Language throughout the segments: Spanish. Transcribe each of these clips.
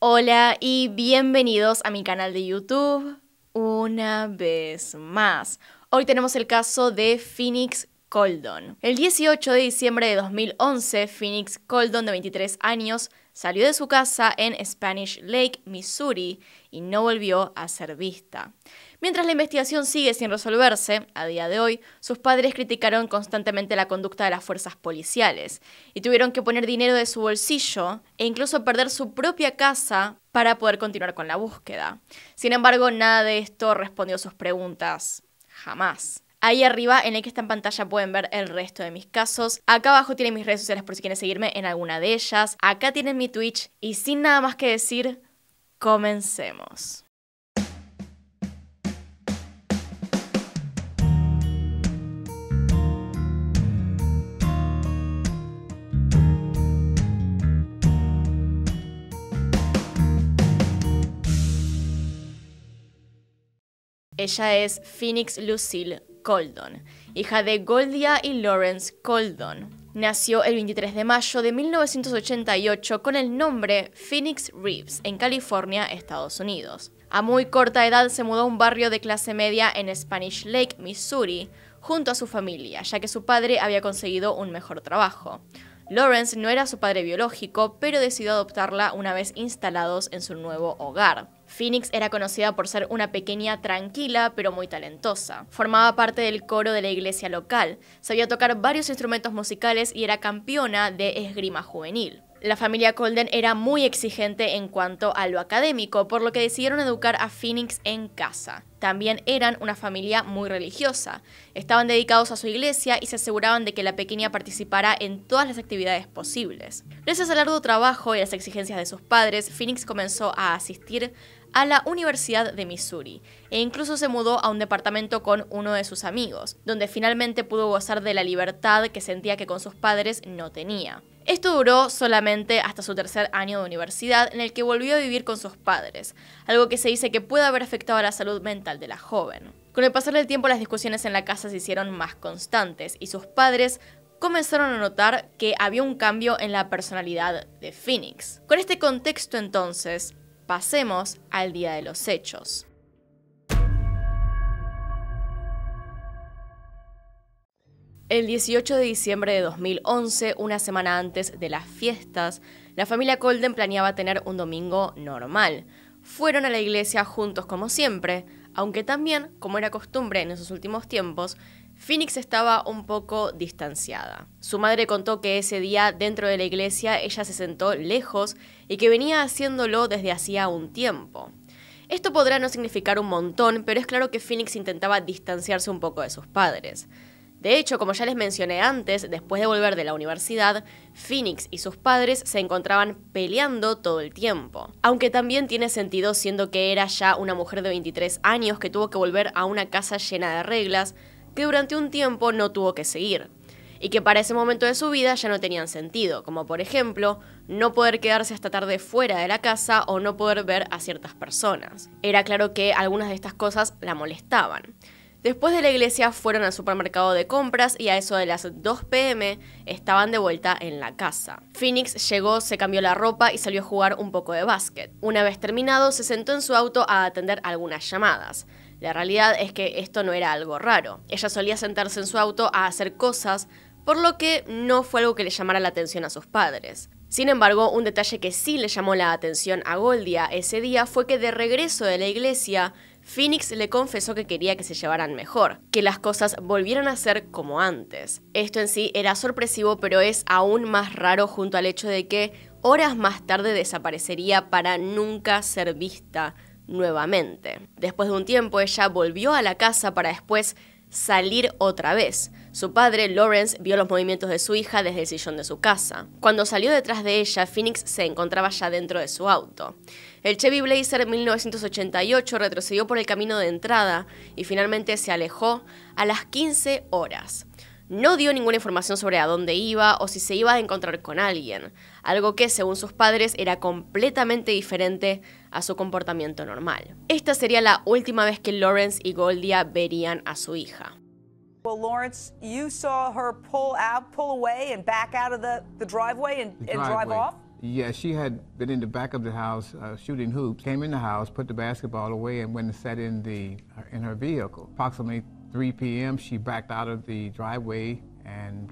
Hola y bienvenidos a mi canal de YouTube una vez más. Hoy tenemos el caso de Phoenix Coldon. El 18 de diciembre de 2011, Phoenix Coldon, de 23 años, Salió de su casa en Spanish Lake, Missouri, y no volvió a ser vista. Mientras la investigación sigue sin resolverse, a día de hoy, sus padres criticaron constantemente la conducta de las fuerzas policiales y tuvieron que poner dinero de su bolsillo e incluso perder su propia casa para poder continuar con la búsqueda. Sin embargo, nada de esto respondió sus preguntas. Jamás. Ahí arriba, en el que está en pantalla, pueden ver el resto de mis casos. Acá abajo tienen mis redes sociales por si quieren seguirme en alguna de ellas. Acá tienen mi Twitch. Y sin nada más que decir, comencemos. Ella es Phoenix Lucille, Coldon, hija de Goldia y Lawrence Coldon. Nació el 23 de mayo de 1988 con el nombre Phoenix Reeves en California, Estados Unidos. A muy corta edad se mudó a un barrio de clase media en Spanish Lake, Missouri, junto a su familia, ya que su padre había conseguido un mejor trabajo. Lawrence no era su padre biológico, pero decidió adoptarla una vez instalados en su nuevo hogar. Phoenix era conocida por ser una pequeña tranquila pero muy talentosa. Formaba parte del coro de la iglesia local, sabía tocar varios instrumentos musicales y era campeona de esgrima juvenil. La familia Colden era muy exigente en cuanto a lo académico, por lo que decidieron educar a Phoenix en casa. También eran una familia muy religiosa. Estaban dedicados a su iglesia y se aseguraban de que la pequeña participara en todas las actividades posibles. Gracias al arduo trabajo y las exigencias de sus padres, Phoenix comenzó a asistir a la Universidad de Missouri e incluso se mudó a un departamento con uno de sus amigos, donde finalmente pudo gozar de la libertad que sentía que con sus padres no tenía. Esto duró solamente hasta su tercer año de universidad, en el que volvió a vivir con sus padres, algo que se dice que puede haber afectado a la salud mental de la joven. Con el pasar del tiempo las discusiones en la casa se hicieron más constantes y sus padres comenzaron a notar que había un cambio en la personalidad de Phoenix. Con este contexto entonces, Pasemos al día de los hechos. El 18 de diciembre de 2011, una semana antes de las fiestas, la familia Colden planeaba tener un domingo normal. Fueron a la iglesia juntos como siempre, aunque también, como era costumbre en esos últimos tiempos, Phoenix estaba un poco distanciada. Su madre contó que ese día dentro de la iglesia ella se sentó lejos y que venía haciéndolo desde hacía un tiempo. Esto podrá no significar un montón, pero es claro que Phoenix intentaba distanciarse un poco de sus padres. De hecho, como ya les mencioné antes, después de volver de la universidad, Phoenix y sus padres se encontraban peleando todo el tiempo. Aunque también tiene sentido siendo que era ya una mujer de 23 años que tuvo que volver a una casa llena de reglas, que durante un tiempo no tuvo que seguir, y que para ese momento de su vida ya no tenían sentido, como por ejemplo no poder quedarse hasta tarde fuera de la casa o no poder ver a ciertas personas. Era claro que algunas de estas cosas la molestaban. Después de la iglesia fueron al supermercado de compras y a eso de las 2 pm estaban de vuelta en la casa. Phoenix llegó, se cambió la ropa y salió a jugar un poco de básquet. Una vez terminado, se sentó en su auto a atender algunas llamadas. La realidad es que esto no era algo raro. Ella solía sentarse en su auto a hacer cosas, por lo que no fue algo que le llamara la atención a sus padres. Sin embargo, un detalle que sí le llamó la atención a Goldia ese día fue que de regreso de la iglesia, Phoenix le confesó que quería que se llevaran mejor, que las cosas volvieran a ser como antes. Esto en sí era sorpresivo, pero es aún más raro junto al hecho de que horas más tarde desaparecería para nunca ser vista nuevamente. Después de un tiempo ella volvió a la casa para después salir otra vez. Su padre, Lawrence, vio los movimientos de su hija desde el sillón de su casa. Cuando salió detrás de ella, Phoenix se encontraba ya dentro de su auto. El Chevy Blazer 1988 retrocedió por el camino de entrada y finalmente se alejó a las 15 horas. No dio ninguna información sobre a dónde iba o si se iba a encontrar con alguien, algo que, según sus padres, era completamente diferente a su comportamiento normal. Esta sería la última vez que Lawrence y Goldia verían a su hija. Well, Lawrence, you saw her pull out, pull away, and back out of the, the driveway and, drive off? Yeah, she had been in the back of the house uh, shooting hoops, came in the house, put the basketball away, and went and sat in, the, in her vehicle. Approximately 3 p.m., she backed out of the driveway and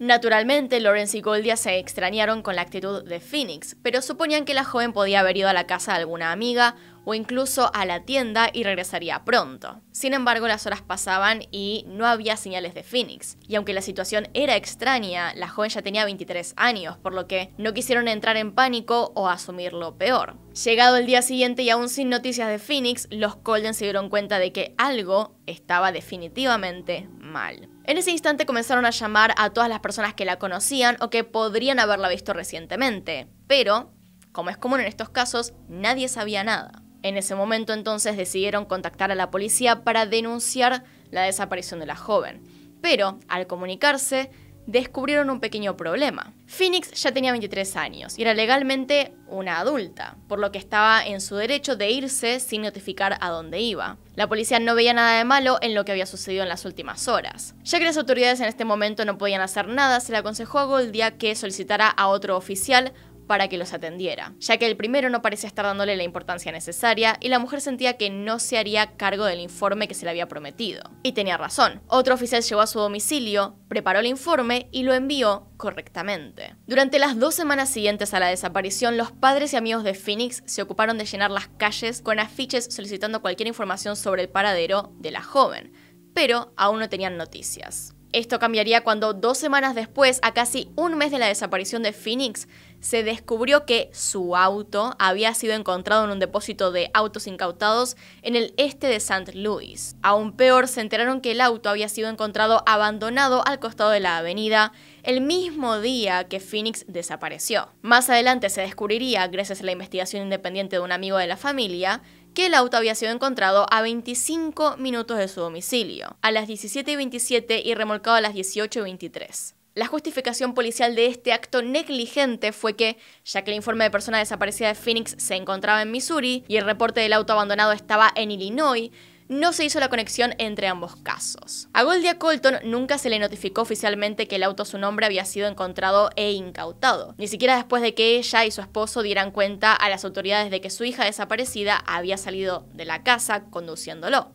Naturalmente, Lawrence y Goldia se extrañaron con la actitud de Phoenix, pero suponían que la joven podía haber ido a la casa de alguna amiga o incluso a la tienda y regresaría pronto. Sin embargo, las horas pasaban y no había señales de Phoenix. Y aunque la situación era extraña, la joven ya tenía 23 años, por lo que no quisieron entrar en pánico o asumir lo peor. Llegado el día siguiente y aún sin noticias de Phoenix, los Colden se dieron cuenta de que algo estaba definitivamente mal. En ese instante comenzaron a llamar a todas las personas que la conocían o que podrían haberla visto recientemente, pero, como es común en estos casos, nadie sabía nada. En ese momento entonces decidieron contactar a la policía para denunciar la desaparición de la joven. Pero al comunicarse, descubrieron un pequeño problema. Phoenix ya tenía 23 años y era legalmente una adulta, por lo que estaba en su derecho de irse sin notificar a dónde iba. La policía no veía nada de malo en lo que había sucedido en las últimas horas. Ya que las autoridades en este momento no podían hacer nada, se le aconsejó a Goldia que solicitara a otro oficial para que los atendiera, ya que el primero no parecía estar dándole la importancia necesaria y la mujer sentía que no se haría cargo del informe que se le había prometido. Y tenía razón. Otro oficial llegó a su domicilio, preparó el informe y lo envió correctamente. Durante las dos semanas siguientes a la desaparición, los padres y amigos de Phoenix se ocuparon de llenar las calles con afiches solicitando cualquier información sobre el paradero de la joven, pero aún no tenían noticias. Esto cambiaría cuando dos semanas después, a casi un mes de la desaparición de Phoenix, se descubrió que su auto había sido encontrado en un depósito de autos incautados en el este de St. Louis. Aún peor, se enteraron que el auto había sido encontrado abandonado al costado de la avenida el mismo día que Phoenix desapareció. Más adelante se descubriría, gracias a la investigación independiente de un amigo de la familia, que el auto había sido encontrado a 25 minutos de su domicilio, a las 17.27 y remolcado a las 18.23. La justificación policial de este acto negligente fue que, ya que el informe de persona desaparecida de Phoenix se encontraba en Missouri y el reporte del auto abandonado estaba en Illinois, no se hizo la conexión entre ambos casos. A Goldia Colton nunca se le notificó oficialmente que el auto a su nombre había sido encontrado e incautado, ni siquiera después de que ella y su esposo dieran cuenta a las autoridades de que su hija desaparecida había salido de la casa conduciéndolo.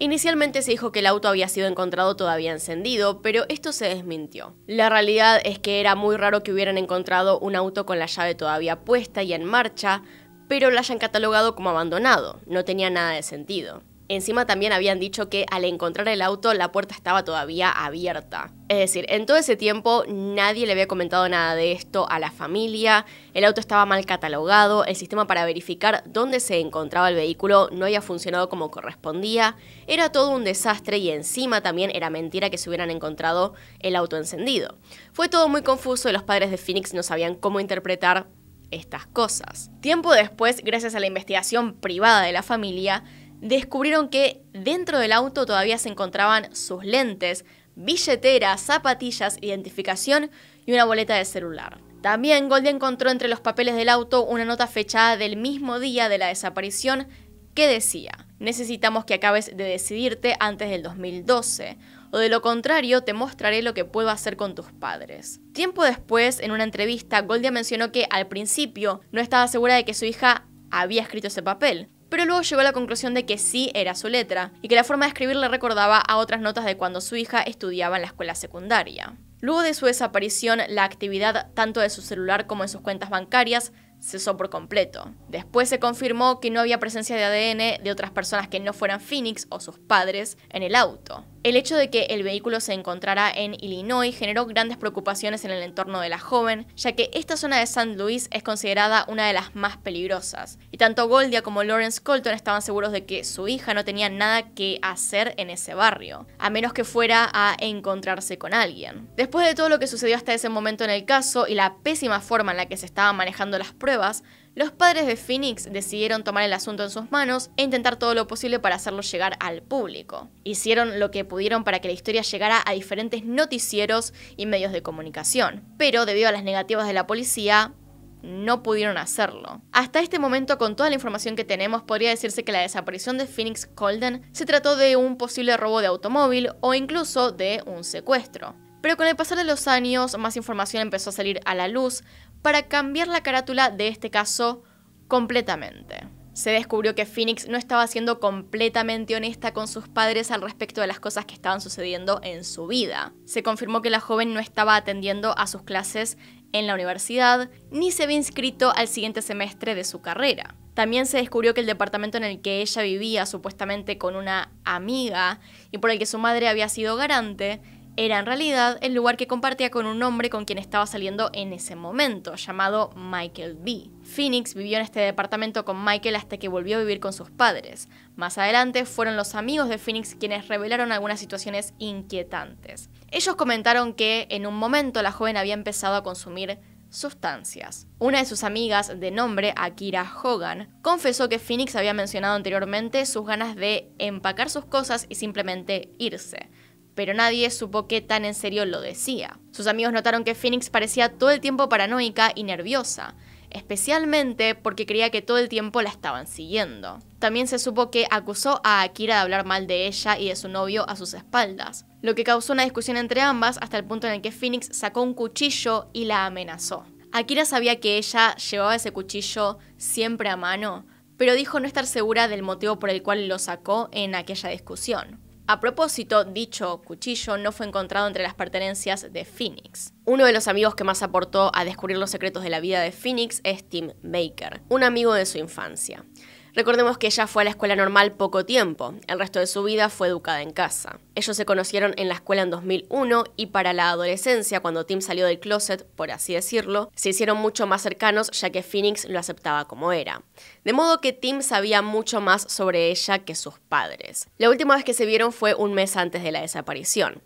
Inicialmente se dijo que el auto había sido encontrado todavía encendido, pero esto se desmintió. La realidad es que era muy raro que hubieran encontrado un auto con la llave todavía puesta y en marcha, pero lo hayan catalogado como abandonado. No tenía nada de sentido. Encima también habían dicho que al encontrar el auto la puerta estaba todavía abierta. Es decir, en todo ese tiempo nadie le había comentado nada de esto a la familia, el auto estaba mal catalogado, el sistema para verificar dónde se encontraba el vehículo no había funcionado como correspondía, era todo un desastre y encima también era mentira que se hubieran encontrado el auto encendido. Fue todo muy confuso y los padres de Phoenix no sabían cómo interpretar estas cosas. Tiempo después, gracias a la investigación privada de la familia, descubrieron que dentro del auto todavía se encontraban sus lentes, billeteras, zapatillas, identificación y una boleta de celular. También Goldie encontró entre los papeles del auto una nota fechada del mismo día de la desaparición que decía, necesitamos que acabes de decidirte antes del 2012 o de lo contrario te mostraré lo que puedo hacer con tus padres. Tiempo después, en una entrevista, Goldia mencionó que al principio no estaba segura de que su hija había escrito ese papel, pero luego llegó a la conclusión de que sí era su letra, y que la forma de escribir le recordaba a otras notas de cuando su hija estudiaba en la escuela secundaria. Luego de su desaparición, la actividad tanto de su celular como en sus cuentas bancarias cesó por completo. Después se confirmó que no había presencia de ADN de otras personas que no fueran Phoenix o sus padres en el auto. El hecho de que el vehículo se encontrara en Illinois generó grandes preocupaciones en el entorno de la joven, ya que esta zona de San Luis es considerada una de las más peligrosas, y tanto Goldia como Lawrence Colton estaban seguros de que su hija no tenía nada que hacer en ese barrio, a menos que fuera a encontrarse con alguien. Después de todo lo que sucedió hasta ese momento en el caso y la pésima forma en la que se estaban manejando las pruebas, los padres de Phoenix decidieron tomar el asunto en sus manos e intentar todo lo posible para hacerlo llegar al público. Hicieron lo que pudieron para que la historia llegara a diferentes noticieros y medios de comunicación, pero debido a las negativas de la policía, no pudieron hacerlo. Hasta este momento, con toda la información que tenemos, podría decirse que la desaparición de Phoenix Colden se trató de un posible robo de automóvil o incluso de un secuestro. Pero con el pasar de los años, más información empezó a salir a la luz, para cambiar la carátula de este caso completamente. Se descubrió que Phoenix no estaba siendo completamente honesta con sus padres al respecto de las cosas que estaban sucediendo en su vida. Se confirmó que la joven no estaba atendiendo a sus clases en la universidad, ni se había inscrito al siguiente semestre de su carrera. También se descubrió que el departamento en el que ella vivía, supuestamente con una amiga, y por el que su madre había sido garante, era en realidad el lugar que compartía con un hombre con quien estaba saliendo en ese momento, llamado Michael B. Phoenix vivió en este departamento con Michael hasta que volvió a vivir con sus padres. Más adelante fueron los amigos de Phoenix quienes revelaron algunas situaciones inquietantes. Ellos comentaron que en un momento la joven había empezado a consumir sustancias. Una de sus amigas, de nombre Akira Hogan, confesó que Phoenix había mencionado anteriormente sus ganas de empacar sus cosas y simplemente irse pero nadie supo qué tan en serio lo decía. Sus amigos notaron que Phoenix parecía todo el tiempo paranoica y nerviosa, especialmente porque creía que todo el tiempo la estaban siguiendo. También se supo que acusó a Akira de hablar mal de ella y de su novio a sus espaldas, lo que causó una discusión entre ambas hasta el punto en el que Phoenix sacó un cuchillo y la amenazó. Akira sabía que ella llevaba ese cuchillo siempre a mano, pero dijo no estar segura del motivo por el cual lo sacó en aquella discusión. A propósito, dicho cuchillo no fue encontrado entre las pertenencias de Phoenix. Uno de los amigos que más aportó a descubrir los secretos de la vida de Phoenix es Tim Baker, un amigo de su infancia. Recordemos que ella fue a la escuela normal poco tiempo, el resto de su vida fue educada en casa. Ellos se conocieron en la escuela en 2001 y para la adolescencia, cuando Tim salió del closet, por así decirlo, se hicieron mucho más cercanos ya que Phoenix lo aceptaba como era. De modo que Tim sabía mucho más sobre ella que sus padres. La última vez que se vieron fue un mes antes de la desaparición.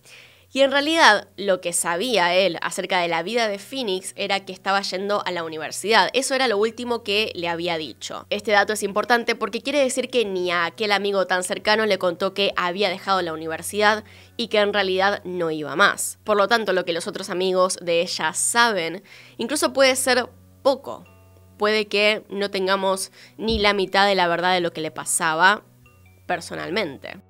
Y en realidad lo que sabía él acerca de la vida de Phoenix era que estaba yendo a la universidad. Eso era lo último que le había dicho. Este dato es importante porque quiere decir que ni a aquel amigo tan cercano le contó que había dejado la universidad y que en realidad no iba más. Por lo tanto, lo que los otros amigos de ella saben incluso puede ser poco. Puede que no tengamos ni la mitad de la verdad de lo que le pasaba personalmente.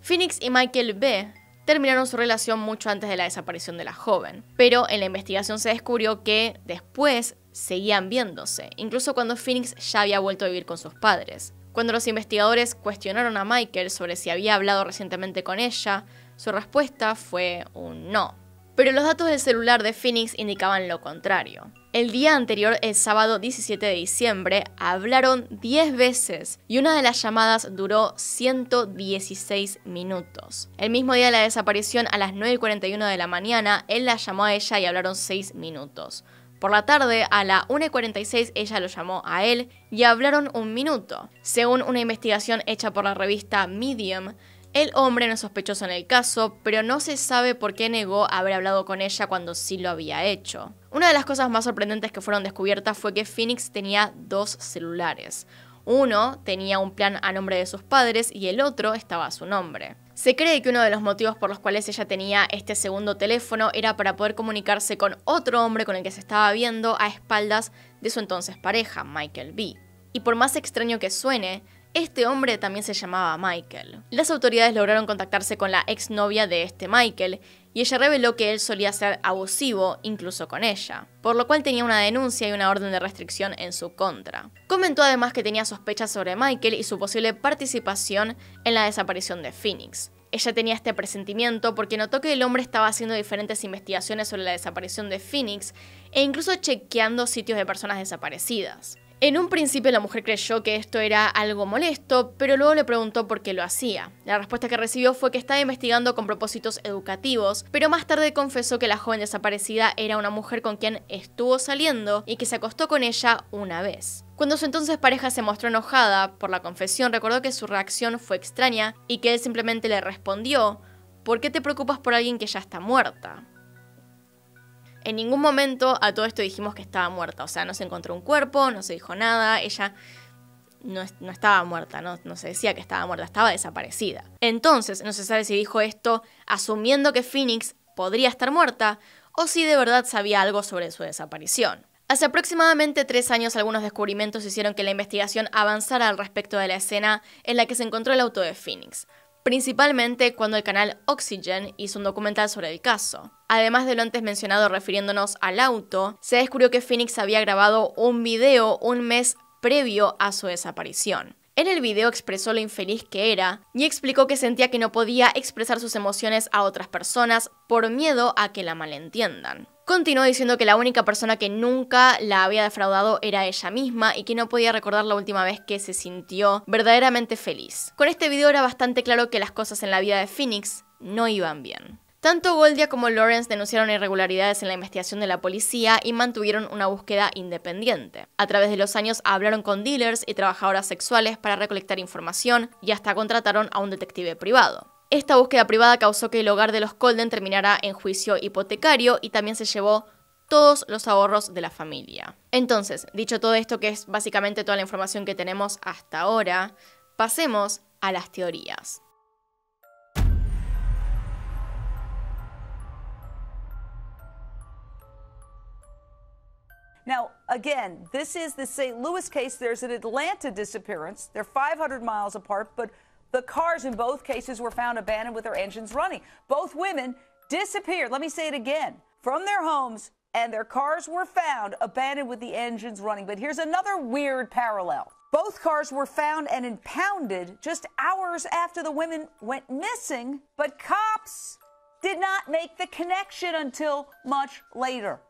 Phoenix y Michael B terminaron su relación mucho antes de la desaparición de la joven. Pero en la investigación se descubrió que después seguían viéndose, incluso cuando Phoenix ya había vuelto a vivir con sus padres. Cuando los investigadores cuestionaron a Michael sobre si había hablado recientemente con ella, su respuesta fue un no pero los datos del celular de Phoenix indicaban lo contrario. El día anterior, el sábado 17 de diciembre, hablaron 10 veces y una de las llamadas duró 116 minutos. El mismo día de la desaparición, a las 9.41 de la mañana, él la llamó a ella y hablaron 6 minutos. Por la tarde, a la 1.46, ella lo llamó a él y hablaron un minuto. Según una investigación hecha por la revista Medium, el hombre no es sospechoso en el caso, pero no se sabe por qué negó haber hablado con ella cuando sí lo había hecho. Una de las cosas más sorprendentes que fueron descubiertas fue que Phoenix tenía dos celulares. Uno tenía un plan a nombre de sus padres y el otro estaba a su nombre. Se cree que uno de los motivos por los cuales ella tenía este segundo teléfono era para poder comunicarse con otro hombre con el que se estaba viendo a espaldas de su entonces pareja, Michael B. Y por más extraño que suene, este hombre también se llamaba Michael. Las autoridades lograron contactarse con la exnovia de este Michael y ella reveló que él solía ser abusivo incluso con ella, por lo cual tenía una denuncia y una orden de restricción en su contra. Comentó además que tenía sospechas sobre Michael y su posible participación en la desaparición de Phoenix. Ella tenía este presentimiento porque notó que el hombre estaba haciendo diferentes investigaciones sobre la desaparición de Phoenix e incluso chequeando sitios de personas desaparecidas. En un principio la mujer creyó que esto era algo molesto, pero luego le preguntó por qué lo hacía. La respuesta que recibió fue que estaba investigando con propósitos educativos, pero más tarde confesó que la joven desaparecida era una mujer con quien estuvo saliendo y que se acostó con ella una vez. Cuando su entonces pareja se mostró enojada por la confesión, recordó que su reacción fue extraña y que él simplemente le respondió, ¿por qué te preocupas por alguien que ya está muerta? En ningún momento a todo esto dijimos que estaba muerta, o sea, no se encontró un cuerpo, no se dijo nada, ella no, estaba muerta, no, no, se decía que estaba muerta, estaba desaparecida. Entonces, no se sabe si dijo esto asumiendo que Phoenix podría estar muerta o si de verdad sabía algo sobre su desaparición. Hace aproximadamente tres años algunos descubrimientos hicieron que la investigación avanzara al respecto de la escena en la que se encontró el auto de Phoenix principalmente cuando el canal Oxygen hizo un documental sobre el caso. Además de lo antes mencionado refiriéndonos al auto, se descubrió que Phoenix había grabado un video un mes previo a su desaparición. En el video expresó lo infeliz que era y explicó que sentía que no podía expresar sus emociones a otras personas por miedo a que la malentiendan. Continuó diciendo que la única persona que nunca la había defraudado era ella misma y que no podía recordar la última vez que se sintió verdaderamente feliz. Con este video era bastante claro que las cosas en la vida de Phoenix no iban bien. Tanto Goldia como Lawrence denunciaron irregularidades en la investigación de la policía y mantuvieron una búsqueda independiente. A través de los años hablaron con dealers y trabajadoras sexuales para recolectar información y hasta contrataron a un detective privado. Esta búsqueda privada causó que el hogar de los Colden terminara en juicio hipotecario y también se llevó todos los ahorros de la familia. Entonces, dicho todo esto, que es básicamente toda la información que tenemos hasta ahora, pasemos a las teorías. Now, again, this is the St. Louis case. There's an Atlanta disappearance. They're 500 miles apart, but The cars in both cases were found abandoned with their engines running. Both women disappeared. Let me say it again from their homes, and their cars were found abandoned with the engines running. But here's another weird parallel. Both cars were found and impounded just hours after the women went missing, but cops did not make the connection until much later.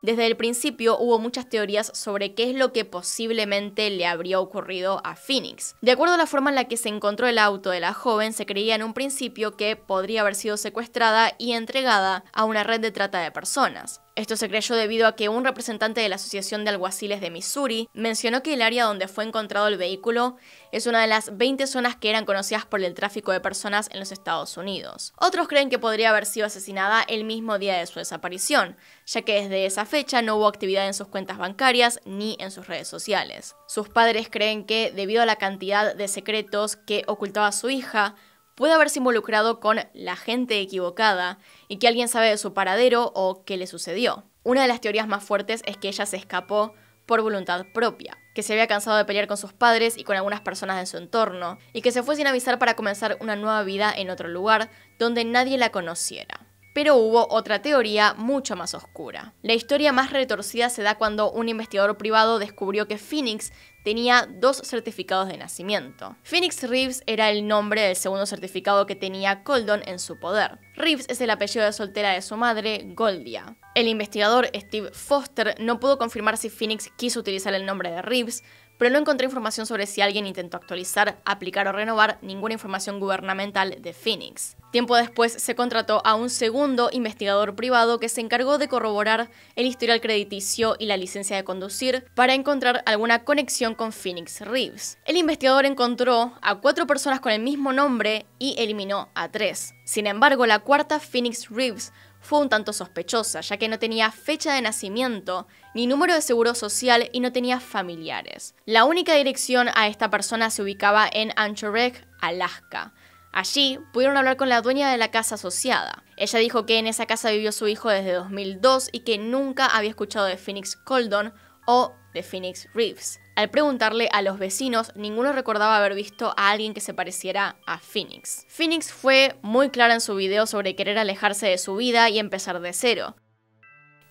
Desde el principio hubo muchas teorías sobre qué es lo que posiblemente le habría ocurrido a Phoenix. De acuerdo a la forma en la que se encontró el auto de la joven, se creía en un principio que podría haber sido secuestrada y entregada a una red de trata de personas. Esto se creyó debido a que un representante de la Asociación de Alguaciles de Missouri mencionó que el área donde fue encontrado el vehículo es una de las 20 zonas que eran conocidas por el tráfico de personas en los Estados Unidos. Otros creen que podría haber sido asesinada el mismo día de su desaparición, ya que desde esa fecha no hubo actividad en sus cuentas bancarias ni en sus redes sociales. Sus padres creen que, debido a la cantidad de secretos que ocultaba su hija, puede haberse involucrado con la gente equivocada y que alguien sabe de su paradero o qué le sucedió. Una de las teorías más fuertes es que ella se escapó por voluntad propia, que se había cansado de pelear con sus padres y con algunas personas de su entorno, y que se fue sin avisar para comenzar una nueva vida en otro lugar donde nadie la conociera. Pero hubo otra teoría mucho más oscura. La historia más retorcida se da cuando un investigador privado descubrió que Phoenix tenía dos certificados de nacimiento. Phoenix Reeves era el nombre del segundo certificado que tenía Coldon en su poder. Reeves es el apellido de soltera de su madre, Goldia. El investigador Steve Foster no pudo confirmar si Phoenix quiso utilizar el nombre de Reeves, pero no encontré información sobre si alguien intentó actualizar, aplicar o renovar ninguna información gubernamental de Phoenix. Tiempo después se contrató a un segundo investigador privado que se encargó de corroborar el historial crediticio y la licencia de conducir para encontrar alguna conexión con Phoenix Reeves. El investigador encontró a cuatro personas con el mismo nombre y eliminó a tres. Sin embargo, la cuarta Phoenix Reeves fue un tanto sospechosa, ya que no tenía fecha de nacimiento, ni número de seguro social y no tenía familiares. La única dirección a esta persona se ubicaba en Anchorage, Alaska. Allí pudieron hablar con la dueña de la casa asociada. Ella dijo que en esa casa vivió su hijo desde 2002 y que nunca había escuchado de Phoenix Coldon o de Phoenix Reeves. Al preguntarle a los vecinos, ninguno recordaba haber visto a alguien que se pareciera a Phoenix. Phoenix fue muy clara en su video sobre querer alejarse de su vida y empezar de cero.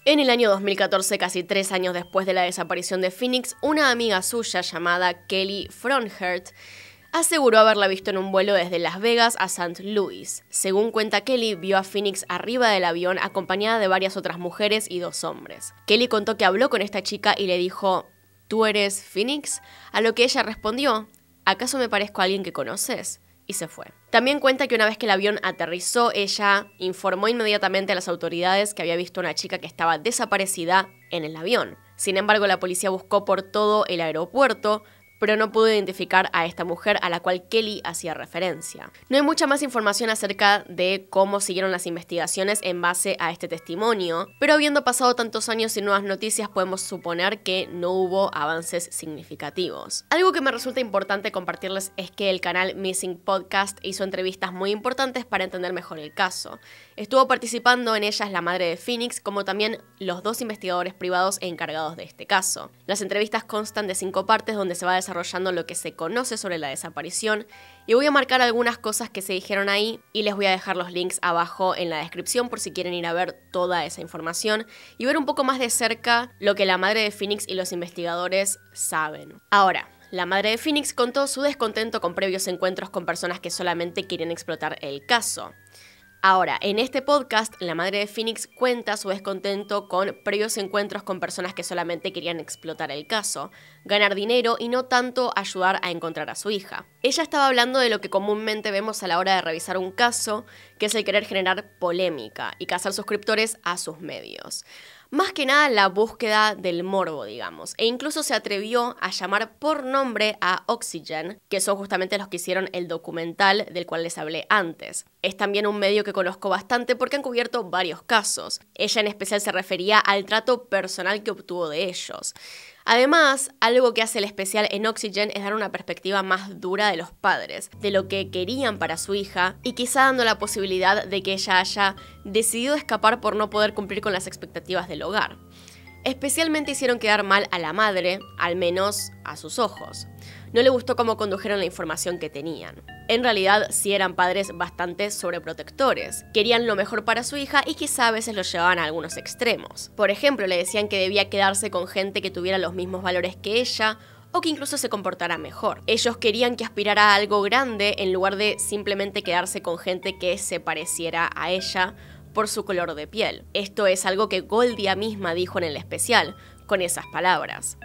En el año 2014, casi tres años después de la desaparición de Phoenix, una amiga suya llamada Kelly Fronhert aseguró haberla visto en un vuelo desde Las Vegas a St. Louis. Según cuenta Kelly, vio a Phoenix arriba del avión acompañada de varias otras mujeres y dos hombres. Kelly contó que habló con esta chica y le dijo, ¿Tú eres Phoenix? A lo que ella respondió, ¿acaso me parezco a alguien que conoces? Y se fue. También cuenta que una vez que el avión aterrizó, ella informó inmediatamente a las autoridades que había visto a una chica que estaba desaparecida en el avión. Sin embargo, la policía buscó por todo el aeropuerto, pero no pudo identificar a esta mujer a la cual Kelly hacía referencia. No hay mucha más información acerca de cómo siguieron las investigaciones en base a este testimonio, pero habiendo pasado tantos años sin nuevas noticias podemos suponer que no hubo avances significativos. Algo que me resulta importante compartirles es que el canal Missing Podcast hizo entrevistas muy importantes para entender mejor el caso. Estuvo participando en ellas la madre de Phoenix, como también los dos investigadores privados encargados de este caso. Las entrevistas constan de cinco partes donde se va desarrollando lo que se conoce sobre la desaparición y voy a marcar algunas cosas que se dijeron ahí y les voy a dejar los links abajo en la descripción por si quieren ir a ver toda esa información y ver un poco más de cerca lo que la madre de Phoenix y los investigadores saben. Ahora, la madre de Phoenix contó su descontento con previos encuentros con personas que solamente quieren explotar el caso. Ahora, en este podcast, la madre de Phoenix cuenta su descontento con previos encuentros con personas que solamente querían explotar el caso, ganar dinero y no tanto ayudar a encontrar a su hija. Ella estaba hablando de lo que comúnmente vemos a la hora de revisar un caso, que es el querer generar polémica y cazar suscriptores a sus medios más que nada la búsqueda del morbo, digamos, e incluso se atrevió a llamar por nombre a Oxygen, que son justamente los que hicieron el documental del cual les hablé antes. Es también un medio que conozco bastante porque han cubierto varios casos. Ella en especial se refería al trato personal que obtuvo de ellos. Además, algo que hace el especial en Oxygen es dar una perspectiva más dura de los padres, de lo que querían para su hija y quizá dando la posibilidad de que ella haya decidido escapar por no poder cumplir con las expectativas del hogar. Especialmente hicieron quedar mal a la madre, al menos a sus ojos no le gustó cómo condujeron la información que tenían. En realidad, sí eran padres bastante sobreprotectores, querían lo mejor para su hija y quizá a veces lo llevaban a algunos extremos. Por ejemplo, le decían que debía quedarse con gente que tuviera los mismos valores que ella, o que incluso se comportara mejor. Ellos querían que aspirara a algo grande en lugar de simplemente quedarse con gente que se pareciera a ella por su color de piel. Esto es algo que Goldia misma dijo en el especial, con esas palabras.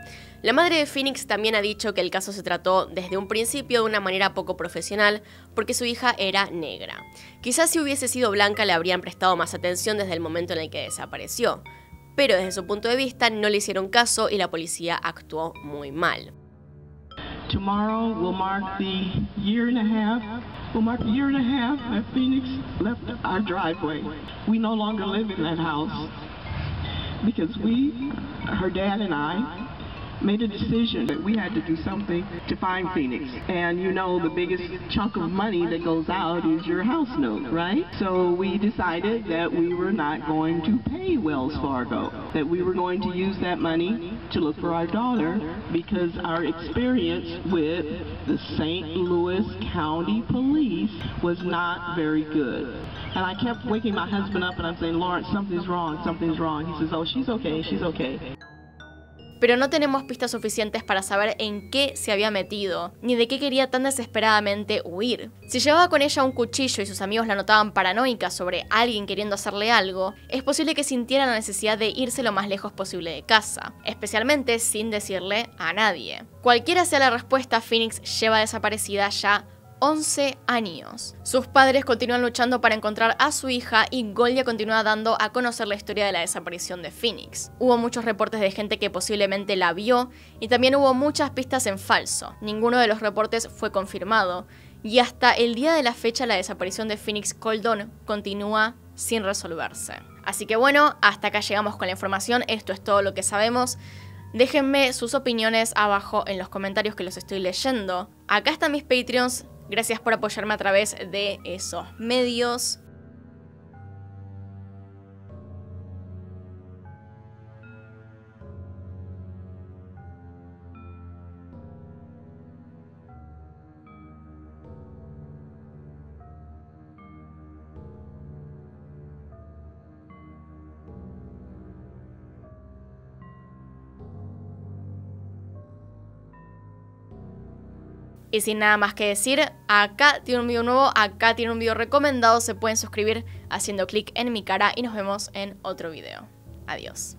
La madre de Phoenix también ha dicho que el caso se trató desde un principio de una manera poco profesional porque su hija era negra. Quizás si hubiese sido blanca le habrían prestado más atención desde el momento en el que desapareció, pero desde su punto de vista no le hicieron caso y la policía actuó muy mal. no made a decision that we had to do something to find Phoenix. And you know the biggest chunk of money that goes out is your house note, right? So we decided that we were not going to pay Wells Fargo, that we were going to use that money to look for our daughter because our experience with the St. Louis County Police was not very good. And I kept waking my husband up and I'm saying, Lawrence, something's wrong, something's wrong. He says, oh, she's okay, she's okay. pero no tenemos pistas suficientes para saber en qué se había metido, ni de qué quería tan desesperadamente huir. Si llevaba con ella un cuchillo y sus amigos la notaban paranoica sobre alguien queriendo hacerle algo, es posible que sintiera la necesidad de irse lo más lejos posible de casa, especialmente sin decirle a nadie. Cualquiera sea la respuesta, Phoenix lleva desaparecida ya 11 años. Sus padres continúan luchando para encontrar a su hija y Goldia continúa dando a conocer la historia de la desaparición de Phoenix. Hubo muchos reportes de gente que posiblemente la vio y también hubo muchas pistas en falso. Ninguno de los reportes fue confirmado y hasta el día de la fecha la desaparición de Phoenix Coldon continúa sin resolverse. Así que bueno, hasta acá llegamos con la información, esto es todo lo que sabemos. Déjenme sus opiniones abajo en los comentarios que los estoy leyendo. Acá están mis Patreons, Gracias por apoyarme a través de esos medios. Y sin nada más que decir, acá tiene un video nuevo, acá tiene un video recomendado, se pueden suscribir haciendo clic en mi cara y nos vemos en otro video. Adiós.